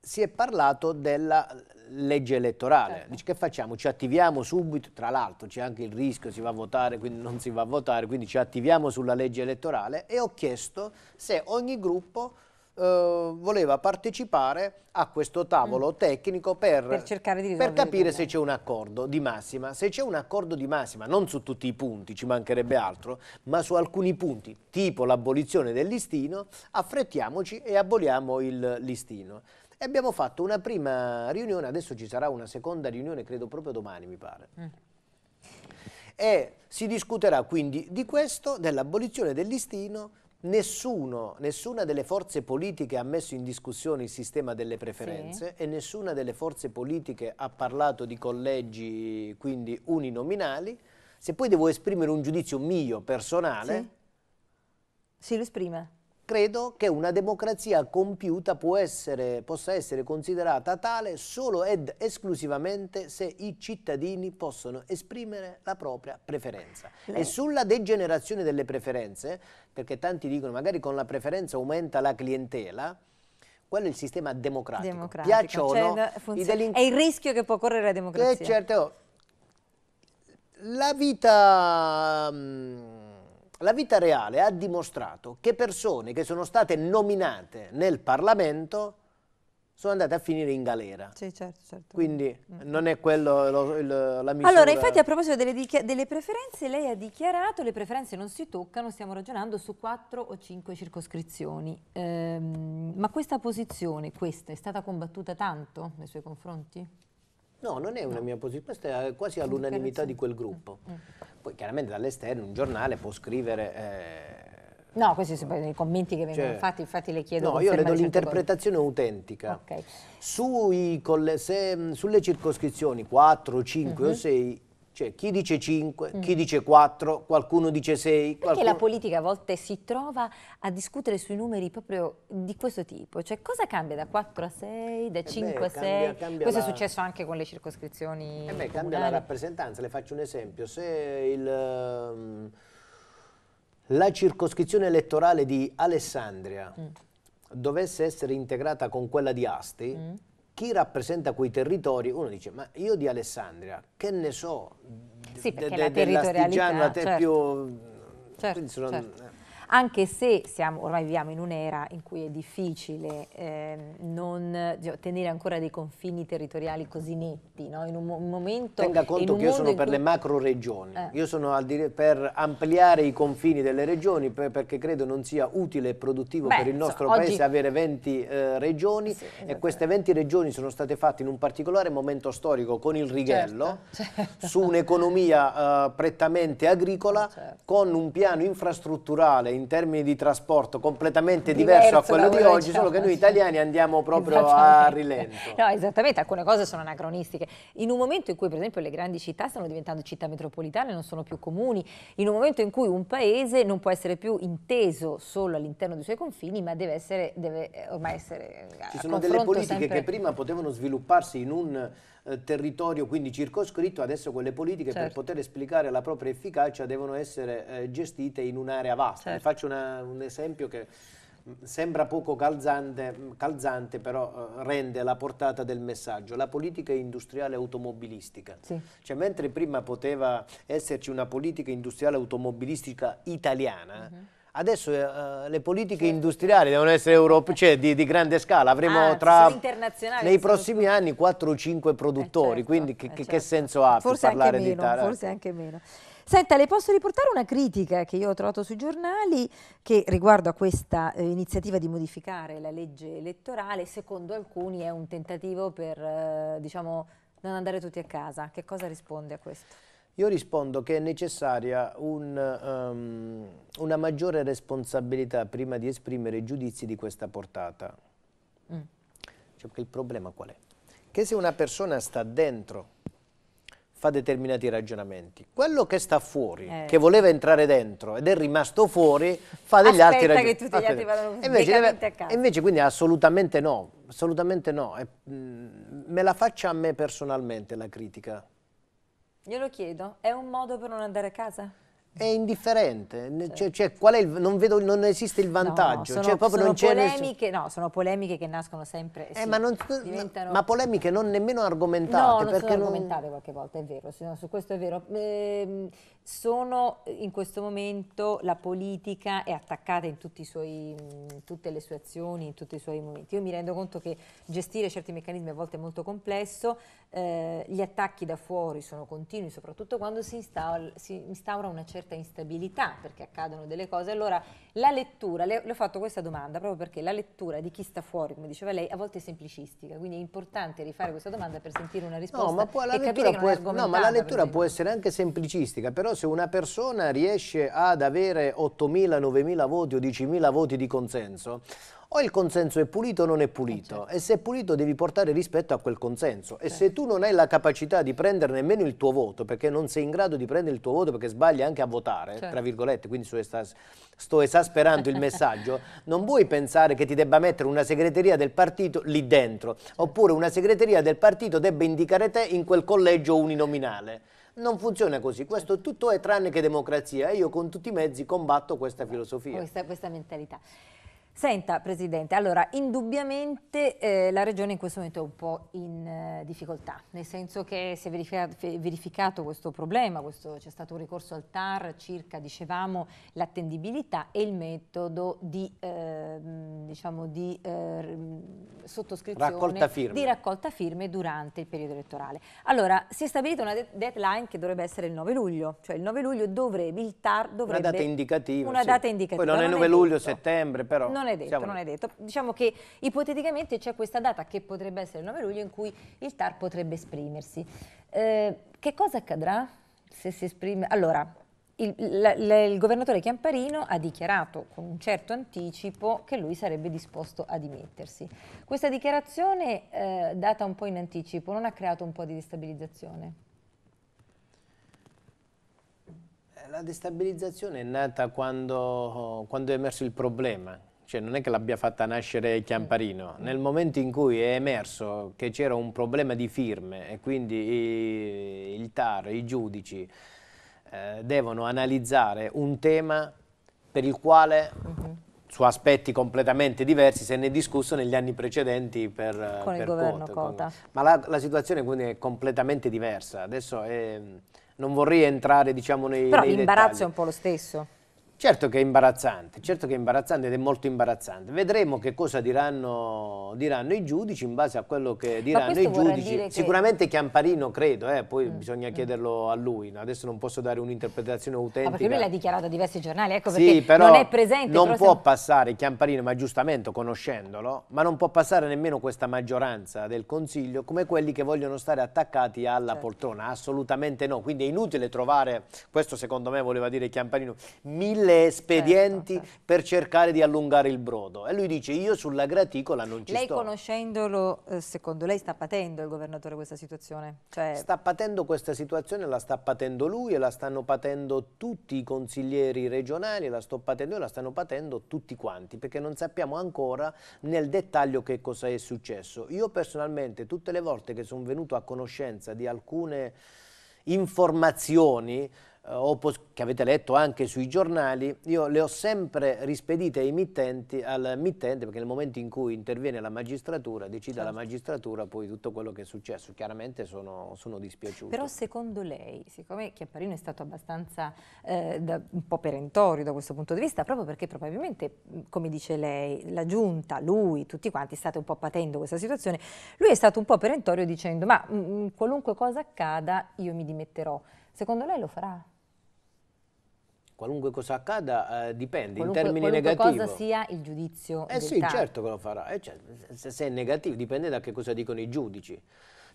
si è parlato della legge elettorale. Certo. Dice, che facciamo? Ci attiviamo subito, tra l'altro c'è anche il rischio, si va a votare, quindi non si va a votare, quindi ci attiviamo sulla legge elettorale e ho chiesto se ogni gruppo eh, voleva partecipare a questo tavolo mm. tecnico per, per, per capire se c'è un accordo di massima. Se c'è un accordo di massima, non su tutti i punti, ci mancherebbe altro, ma su alcuni punti, tipo l'abolizione del listino, affrettiamoci e aboliamo il listino. E abbiamo fatto una prima riunione, adesso ci sarà una seconda riunione, credo proprio domani mi pare. Mm e si discuterà quindi di questo, dell'abolizione del listino, Nessuno, nessuna delle forze politiche ha messo in discussione il sistema delle preferenze sì. e nessuna delle forze politiche ha parlato di collegi quindi uninominali. Se poi devo esprimere un giudizio mio personale... Sì, sì lo esprime credo che una democrazia compiuta essere, possa essere considerata tale solo ed esclusivamente se i cittadini possono esprimere la propria preferenza. Lei. E sulla degenerazione delle preferenze, perché tanti dicono magari con la preferenza aumenta la clientela, quello è il sistema democratico. democratico. Piaccia o cioè, no, è il rischio che può correre la eh, democrazia. Eh, certo. La vita... Mh, mm, la vita reale ha dimostrato che persone che sono state nominate nel Parlamento sono andate a finire in galera. Sì, certo, certo. Quindi mm. non è quello lo, il, la misura. Allora, infatti a proposito delle, delle, preferenze, lei ha dichiarato le preferenze non si toccano, stiamo ragionando su quattro o cinque circoscrizioni. Ehm, ma questa posizione, questa, è stata combattuta tanto nei suoi confronti? No, non è una no. mia posizione, questa è quasi all'unanimità di quel mm, gruppo. Mm. Mm. Poi chiaramente dall'esterno un giornale può scrivere... Eh, No, questi sono i commenti che vengono cioè, fatti, infatti le chiedo... No, io le do l'interpretazione autentica. Okay. Sulle circoscrizioni 4, 5 uh -huh. o 6 mhm. Cioè, chi dice 5, mm. chi dice 4, qualcuno dice 6. Perché qualcuno... la politica a volte si trova a discutere sui numeri proprio di questo tipo? Cioè, cosa cambia da 4 a 6, da eh 5 beh, a 6? Cambia, cambia questo la... è successo anche con le circoscrizioni. Eh beh, cambia la rappresentanza. Le faccio un esempio. Se il, um, la circoscrizione elettorale di Alessandria mm. dovesse essere integrata con quella di Asti. Mm chi rappresenta quei territori, uno dice, ma io di Alessandria, che ne so? Sì, perché de, de, la territorialità... la certo. più... Certo, sono, certo anche se siamo, ormai viviamo in un'era in cui è difficile eh, non, cioè, tenere ancora dei confini territoriali così netti, no? in un, un momento... Tenga conto che io sono per cui... le macro regioni, eh. io sono dire, per ampliare i confini delle regioni per, perché credo non sia utile e produttivo Beh, per il nostro so, paese oggi... avere 20 eh, regioni sì, e esatto. queste 20 regioni sono state fatte in un particolare momento storico con il righello, certo, certo. su un'economia eh, prettamente agricola, certo. con un piano infrastrutturale in termini di trasporto completamente diverso, diverso a quello di oggi, solo che noi italiani andiamo proprio a rilento. No, esattamente, alcune cose sono anacronistiche. In un momento in cui per esempio le grandi città stanno diventando città metropolitane, non sono più comuni, in un momento in cui un paese non può essere più inteso solo all'interno dei suoi confini, ma deve essere, deve eh, ormai essere... Eh, Ci sono delle politiche sempre... che prima potevano svilupparsi in un eh, territorio quindi circoscritto, adesso quelle politiche certo. per poter esplicare la propria efficacia devono essere eh, gestite in un'area vasta. Certo faccio una, un esempio che mm, sembra poco calzante, mm, calzante, però eh, rende la portata del messaggio, la politica industriale automobilistica. Sì. Cioè, mentre prima poteva esserci una politica industriale automobilistica italiana, uh mhm. -huh. Adesso uh, le politiche sì. industriali devono essere europee, cioè di, di, grande scala. Avremo ah, tra nei prossimi anni 4 o 5 produttori, eh certo, quindi che, eh certo. che senso ha forse per parlare di Italia? Forse anche meno. Senta, le posso riportare una critica che io ho trovato sui giornali che riguardo a questa eh, iniziativa di modificare la legge elettorale, secondo alcuni è un tentativo per eh, diciamo, non andare tutti a casa. Che cosa risponde a questo? Io rispondo che è necessaria un, um, una maggiore responsabilità prima di esprimere giudizi di questa portata. Mm. Cioè, il problema qual è? Che se una persona sta dentro fa determinati ragionamenti. Quello che sta fuori, eh. che voleva entrare dentro ed è rimasto fuori, fa degli Aspetta altri ragionamenti. Aspetta che tutti gli altri vadano invece, deve, a casa. Invece quindi assolutamente no, assolutamente no. E, mh, mm, me la faccia a me personalmente la critica. Glielo chiedo, è un modo per non andare a casa? è indifferente, cioè, cioè, il, non, vedo, non, esiste il vantaggio. No, sono, cioè, sono, polemiche, no, sono, polemiche, che nascono sempre, eh, sì, ma, non, diventano... ma, polemiche non nemmeno argomentate. No, non sono argomentate qualche volta, è vero, su questo è vero. Ehm, eh, sono in questo momento, la politica è attaccata in, tutti i suoi, in tutte le sue azioni, in tutti i suoi momenti. Io mi rendo conto che gestire certi meccanismi a volte è molto complesso, eh, gli attacchi da fuori sono continui, soprattutto quando si instaura, si instaura una certa certa instabilità perché accadono delle cose. Allora la lettura, le, le ho fatto questa domanda proprio perché la lettura di chi sta fuori, come diceva lei, a volte è semplicistica, quindi è importante rifare questa domanda per sentire una risposta. No, ma, può, la, lettura può, essere, no, ma la lettura può essere anche semplicistica, però se una persona riesce ad avere 8.000, 9.000 voti o 10.000 voti di consenso, o il consenso è pulito o non è pulito eh, certo. e se è pulito devi portare rispetto a quel consenso certo. e se certo. tu non hai la capacità di prendere nemmeno il tuo voto perché non sei in grado di prendere il tuo voto perché sbagli anche a votare certo. tra virgolette quindi sto esasperando il messaggio non vuoi pensare che ti debba mettere una segreteria del partito lì dentro oppure una segreteria del partito debba indicare te in quel collegio uninominale non funziona così, certo. questo tutto è tranne che democrazia e io con tutti i mezzi combatto questa filosofia. questa, questa mentalità. Senta Presidente, allora indubbiamente eh, la Regione in questo momento è un po' in eh, difficoltà, nel senso che si è verificato, verificato questo problema, c'è stato un ricorso al TAR circa, dicevamo, l'attendibilità e il metodo di, eh, diciamo, di eh, sottoscrizione raccolta di raccolta firme durante il periodo elettorale. Allora, si è stabilita una de deadline che dovrebbe essere il 9 luglio, cioè il 9 luglio dovrebbe, il TAR dovrebbe... Una data indicativa. Una sì. data indicativa. Poi non, è 9 luglio, tutto. settembre, però... Non è detto, Siamo non lì. è detto. Diciamo che ipoteticamente c'è questa data che potrebbe essere il 9 luglio in cui il TAR potrebbe esprimersi. Eh, che cosa accadrà se si esprime? Allora, il, la, la, il, governatore Chiamparino ha dichiarato con un certo anticipo che lui sarebbe disposto a dimettersi. Questa dichiarazione, eh, data un po' in anticipo, non ha creato un po' di destabilizzazione? Eh, la destabilizzazione è nata quando, quando è emerso il problema, cioè non è che l'abbia fatta nascere Chiamparino, nel momento in cui è emerso che c'era un problema di firme e quindi il TAR, i giudici eh, devono analizzare un tema per il quale uh mhm. -huh. su aspetti completamente diversi se ne è discusso negli anni precedenti per, eh, con per il governo Cota. Cota. Ma la, la, situazione quindi è completamente diversa, adesso è, non vorrei entrare diciamo nei Però l'imbarazzo è un po' lo stesso. Certo che è imbarazzante, certo che è imbarazzante ed è molto imbarazzante. Vedremo che cosa diranno, diranno i giudici in base a quello che diranno i giudici. Che... Sicuramente Chiamparino credo, eh, poi mm. bisogna mm. chiederlo a lui. Adesso non posso dare un'interpretazione utente. Ah, ma perché lui l'ha dichiarato a diversi giornali, ecco sì, perché non è presente. Non può se... passare Chiamparino, ma giustamente conoscendolo, ma non può passare nemmeno questa maggioranza del Consiglio come quelli che vogliono stare attaccati alla certo. poltrona. Assolutamente no. Quindi è inutile trovare, questo secondo me voleva dire Chiamparino, mille mille certo, espedienti certo. per cercare di allungare il brodo. E lui dice io sulla graticola non ci lei sto. Lei conoscendolo, eh, secondo lei sta patendo il governatore questa situazione? Cioè... Sta patendo questa situazione, la sta patendo lui e la stanno patendo tutti i consiglieri regionali, la sto patendo e la stanno patendo tutti quanti, perché non sappiamo ancora nel dettaglio che cosa è successo. Io personalmente tutte le volte che sono venuto a conoscenza di alcune informazioni eh, o che avete letto anche sui giornali, io le ho sempre rispedite ai mittenti, al mittente perché nel momento in cui interviene la magistratura, decide certo. la magistratura poi tutto quello che è successo, chiaramente sono, sono dispiaciuto. Però secondo lei, siccome Chiapparino è stato abbastanza eh, da, un po' perentorio da questo punto di vista, proprio perché probabilmente, come dice lei, la giunta, lui, tutti quanti state un po' patendo questa situazione, lui è stato un po' perentorio dicendo ma mh, qualunque cosa accada io mi dimetterò. Secondo lei lo farà? qualunque cosa accada eh, dipende qualunque, in termini negativi. Qualunque negativo. cosa sia il giudizio Eh sì, certo che lo farà, eh, cioè, se, se è negativo dipende da che cosa dicono i giudici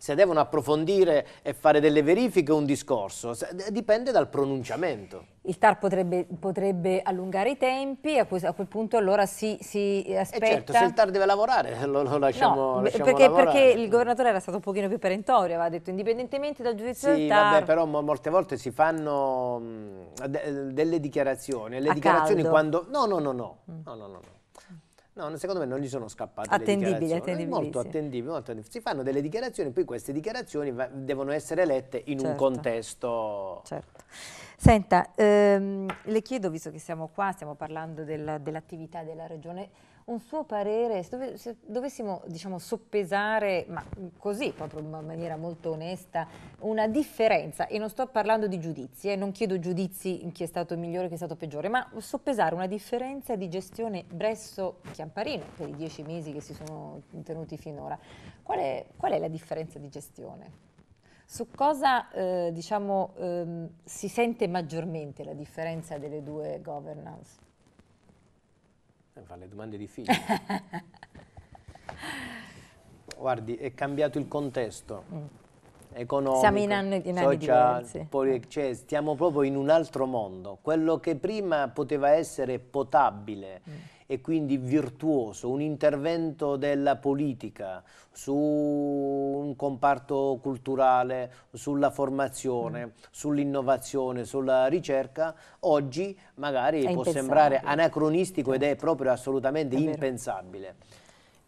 se devono approfondire e fare delle verifiche un discorso, dipende dal pronunciamento. Il TAR potrebbe, potrebbe allungare i tempi, a, a quel punto allora si, si eh, certo, aspetta... E certo, se il TAR deve lavorare lo, lo lasciamo, no, lasciamo perché, perché, il governatore era stato un pochino più perentorio, aveva detto indipendentemente dal giudizio sì, del TAR... Sì, Vabbè, però molte volte si fanno mh, mm, delle dichiarazioni, le a dichiarazioni caldo. quando... No, no, no, no, mm. no, no, no. no. No, secondo me non gli sono scappate attendibili, attendibili, molto attendibili, molto attendibili. Si fanno delle dichiarazioni, poi queste dichiarazioni devono essere lette in certo. un contesto... Certo. Senta, ehm, le chiedo, visto che siamo qua, stiamo parlando del, dell'attività della Regione un suo parere, se, dovessimo diciamo, soppesare, ma così proprio in maniera molto onesta, una differenza, e non sto parlando di giudizi, eh, non chiedo giudizi in chi è stato migliore e chi è stato peggiore, ma soppesare una differenza di gestione Bresso-Chiamparino per i dieci mesi che si sono tenuti finora. Qual è, qual è la differenza di gestione? Su cosa eh, diciamo, ehm, si sente maggiormente la differenza delle due governance? Devo eh, le domande difficili. Guardi, è cambiato il contesto. Mm. Economico, Siamo in anni, in anni social, diversi. Mm. Cioè, stiamo proprio in un altro mondo. Quello che prima poteva essere potabile, mm e quindi virtuoso, un intervento della politica su un comparto culturale, sulla formazione, mm. sull'innovazione, sulla ricerca, oggi magari è può sembrare anacronistico certo. ed è proprio assolutamente è impensabile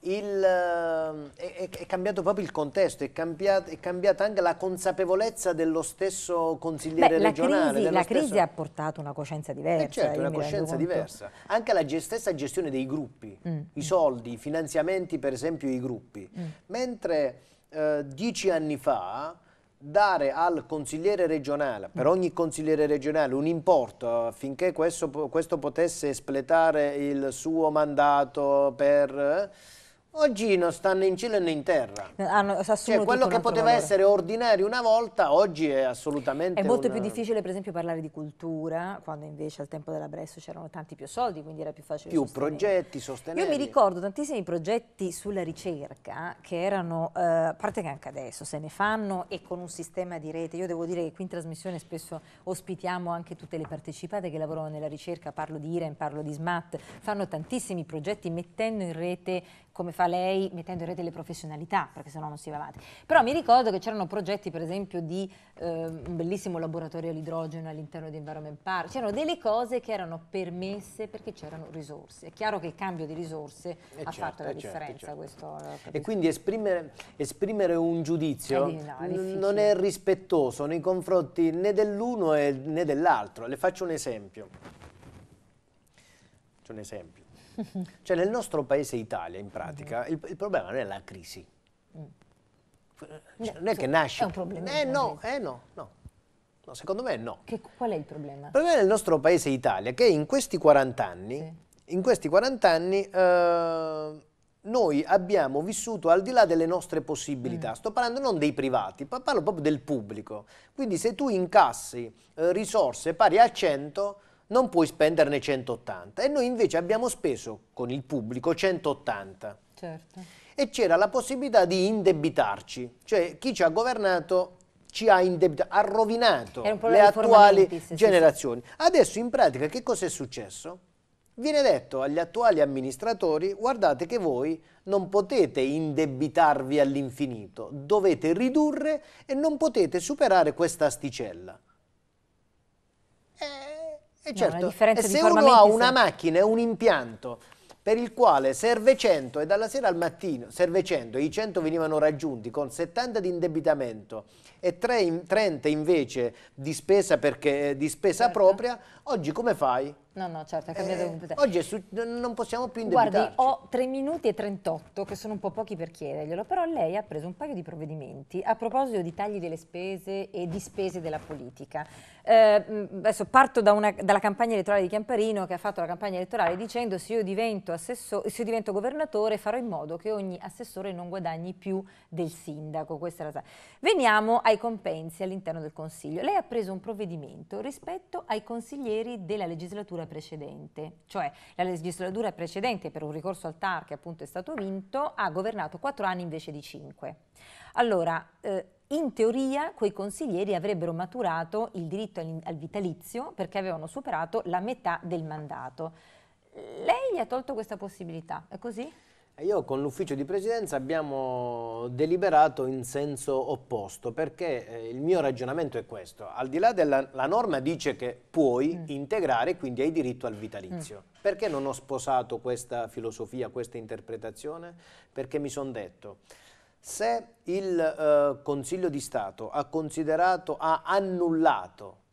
il, ehm, è, è, cambiato proprio il contesto, è, cambiato, è, cambiata anche la consapevolezza dello stesso consigliere Beh, regionale. La, crisi, la stesso... crisi, ha portato una coscienza eh, diversa. Eh certo, una coscienza diversa. Anche la stessa gestione dei gruppi, mm. i mm. soldi, i finanziamenti per esempio i gruppi. Mm. Mentre eh, dieci anni fa dare al consigliere regionale, per mm. ogni consigliere regionale, un importo affinché questo, questo potesse espletare il suo mandato per... Eh, Oggi non stanno in cielo né in terra. Hanno, cioè, quello che poteva valore. essere ordinario una volta, oggi è assolutamente... È molto una... più difficile, per esempio, parlare di cultura, quando invece al tempo della Bresso c'erano tanti più soldi, quindi era più facile Più sostenere. progetti, sostenere. Io mi ricordo tantissimi progetti sulla ricerca che erano, eh, a parte che anche adesso se ne fanno e con un sistema di rete. Io devo dire che qui in trasmissione spesso ospitiamo anche tutte le partecipate che lavorano nella ricerca, parlo di IREN, parlo di SMAT, fanno tantissimi progetti mettendo in rete come fa lei, mettendo in rete le professionalità, perché sennò non si va avanti. Però mi ricordo che c'erano progetti, per esempio, di eh, un bellissimo laboratorio all'idrogeno all'interno di Environment Park, c'erano delle cose che erano permesse perché c'erano risorse. È chiaro che il cambio di risorse eh ha certo, fatto la eh, certo, differenza. Certo, certo. e quindi esprimere, esprimere un giudizio eh, è no, non è rispettoso nei confronti né dell'uno né dell'altro. Le faccio un esempio. Faccio un esempio. Cioè nel nostro paese Italia, in pratica, mm. il, il problema non è la crisi. Mm. Cioè, non è che nasce. È un problema. Eh no, eh no, no. no secondo me no. Che, qual è il problema? Il problema nel nostro paese Italia che in questi 40 anni, sì. in questi 40 anni eh, noi abbiamo vissuto al di là delle nostre possibilità. Mm. Sto parlando non dei privati, parlo proprio del pubblico. Quindi se tu incassi eh, risorse pari a 100, non puoi spenderne 180 e noi invece abbiamo speso con il pubblico 180. Certo. E c'era la possibilità di indebitarci, cioè chi ci ha governato ci ha indebitato, ha rovinato le attuali generazioni. Sì, sì. Adesso in pratica che cosa è successo? Viene detto agli attuali amministratori, guardate che voi non potete indebitarvi all'infinito, dovete ridurre e non potete superare questa asticella. Eh, eh, certo, e certo, no, e se uno ha una se... macchina e un impianto per il quale serve 100 e dalla sera al mattino serve 100, e i 100 venivano raggiunti con 70 di indebitamento e 30 invece di spesa, perché, eh, di spesa certo. propria, oggi come fai? No, no, certo, è cambiato eh, completamente. Oggi su, non possiamo più indebitarci. Guardi, ho 3 minuti e 38, che sono un po' pochi per chiederglielo, però lei ha preso un paio di provvedimenti a proposito di tagli delle spese e di spese della politica. Eh, adesso parto da una, dalla campagna elettorale di Chiamparino, che ha fatto la campagna elettorale dicendo se io divento, assessore, se io divento governatore farò in modo che ogni assessore non guadagni più del sindaco. Questa Veniamo ai ai compensi all'interno del Consiglio. Lei ha preso un provvedimento rispetto ai consiglieri della legislatura precedente, cioè la legislatura precedente per un ricorso al TAR che appunto è stato vinto ha governato quattro anni invece di cinque. Allora, eh, in teoria quei consiglieri avrebbero maturato il diritto al vitalizio perché avevano superato la metà del mandato. Lei gli ha tolto questa possibilità, è così? Io con l'ufficio di presidenza abbiamo deliberato in senso opposto perché eh, il mio ragionamento è questo. Al di là della norma dice che puoi mm. integrare quindi hai diritto al vitalizio. Mm. Perché non ho sposato questa filosofia, questa interpretazione? Perché mi sono detto se il eh, Consiglio di Stato ha considerato, ha annullato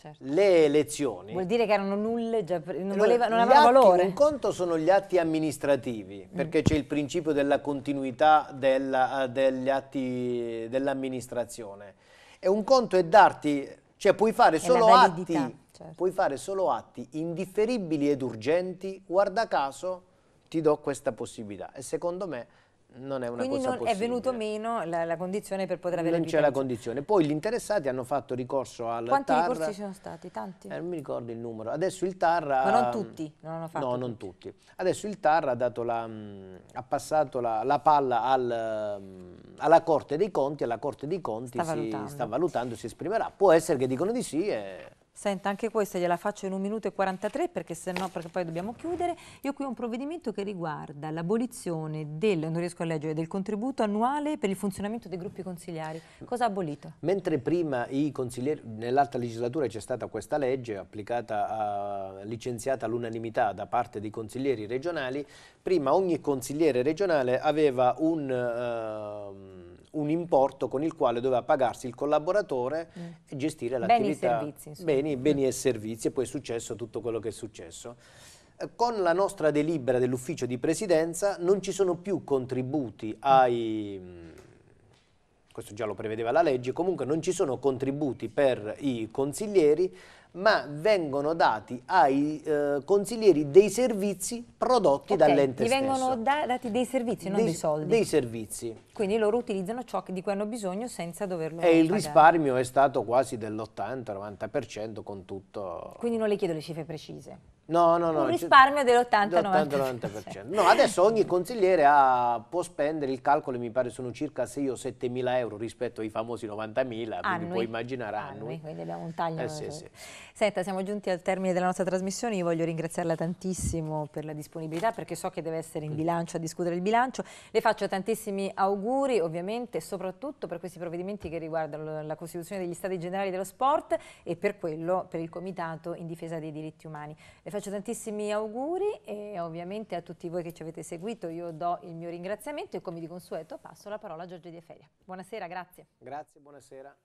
Certo. le elezioni. Vuol dire che erano nulle, già, non, voleva, non avevano valore. Un conto sono gli atti amministrativi, mm. perché mm. c'è il principio della continuità della, eh, degli atti dell'amministrazione. E un conto è darti, cioè puoi fare, solo atti, certo. puoi fare solo atti indifferibili ed urgenti, guarda caso ti do questa possibilità. E secondo me non è una Quindi cosa non possibile. è venuto meno la, la, condizione per poter avere Non c'è la condizione. Poi gli interessati hanno fatto ricorso al Quanti TAR. Quanti ricorsi ci sono stati? Tanti? Eh, non mi ricordo il numero. Adesso il TAR Ma non tutti? Non no, tutti. non tutti. Adesso il TAR ha, la, mm, ha passato la, la palla al, mm, alla Corte dei Conti e la Corte dei Conti sta si valutando. sta valutando, si esprimerà. Può essere che dicono di sì e Senta, anche questa gliela faccio in un minuto e 43 perché se no, perché poi dobbiamo chiudere. Io qui ho un provvedimento che riguarda l'abolizione del, leggere, del, contributo annuale per il funzionamento dei gruppi consigliari. Cosa ha abolito? Mentre prima i consiglieri, nell'alta legislatura c'è stata questa legge applicata, a, licenziata all'unanimità da parte dei consiglieri regionali, prima ogni consigliere regionale aveva un... Uh, un importo con il quale doveva pagarsi il collaboratore mm. e gestire l'attività. Beni e servizi. Beni, beni e servizi e poi è successo tutto quello che è successo. Eh, con la nostra delibera dell'ufficio di presidenza non ci sono più contributi ai... Mm, questo già lo prevedeva la legge, comunque non ci sono contributi per i consiglieri ma vengono dati ai eh, consiglieri dei servizi prodotti okay, dall'ente stesso. vengono da dati dei servizi, non dei, dei, soldi? Dei servizi. Quindi loro utilizzano ciò di cui hanno bisogno senza doverlo E il pagare. risparmio è stato quasi dell'80-90% con tutto... Quindi non le chiedo le cifre precise? No, no, no. Un risparmio dell'80-90%. No, adesso ogni consigliere ha, può spendere, il calcolo mi pare sono circa 6 o 7 mila euro rispetto ai famosi 90 mila, quindi puoi immaginare annui. annui. Quindi abbiamo un taglio. Eh, sì, sì. Senta, siamo giunti al termine della nostra trasmissione, io voglio ringraziarla tantissimo per la disponibilità perché so che deve essere in mm. bilancio a discutere il bilancio. Le faccio tantissimi auguri ovviamente, soprattutto per questi provvedimenti che riguardano la Costituzione degli Stati Generali dello Sport e per quello, per il Comitato in difesa dei diritti umani. Le faccio faccio tantissimi auguri e ovviamente a tutti voi che ci avete seguito io do il mio ringraziamento e come di consueto passo la parola a Giorgio Di Feria. Buonasera, grazie. Grazie, buonasera.